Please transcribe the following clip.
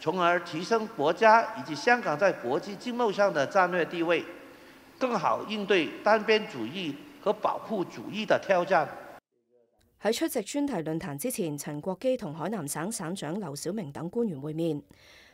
从而提升国家以及香港在国际经贸上的战略地位，更好应对单边主义和保护主义的挑战。喺出席专题论坛之前，陈国基同海南省省长刘小明等官员会面。